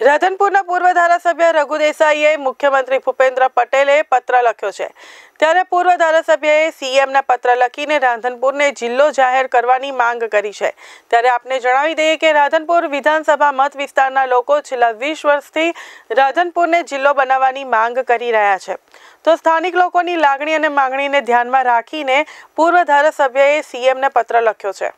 રાધનપુરના પૂર્વધારા સભ્ય રઘુદેસભાઈએ મુખ્યમંત્રી ભૂપેન્દ્ર પટેલને પત્ર લખ્યો છે ત્યારે પૂર્વધારા સભ્યએ સીએમને પત્ર લખીને રાધનપુરને જિલ્લો જાહેર કરવાની માંગ કરી છે ત્યારે આપણે જણાવી દઈએ કે રાધનપુર વિધાનસભા મત વિસ્તારના લોકો છેલ્લા 20 વર્ષથી રાધનપુરને જિલ્લો બનાવવાની માંગ કરી રહ્યા છે તો સ્થાનિક લોકોની લાગણી અને માંગણીને ધ્યાનમાં રાખીને પૂર્વધારા સભ્યએ સીએમને પત્ર લખ્યો છે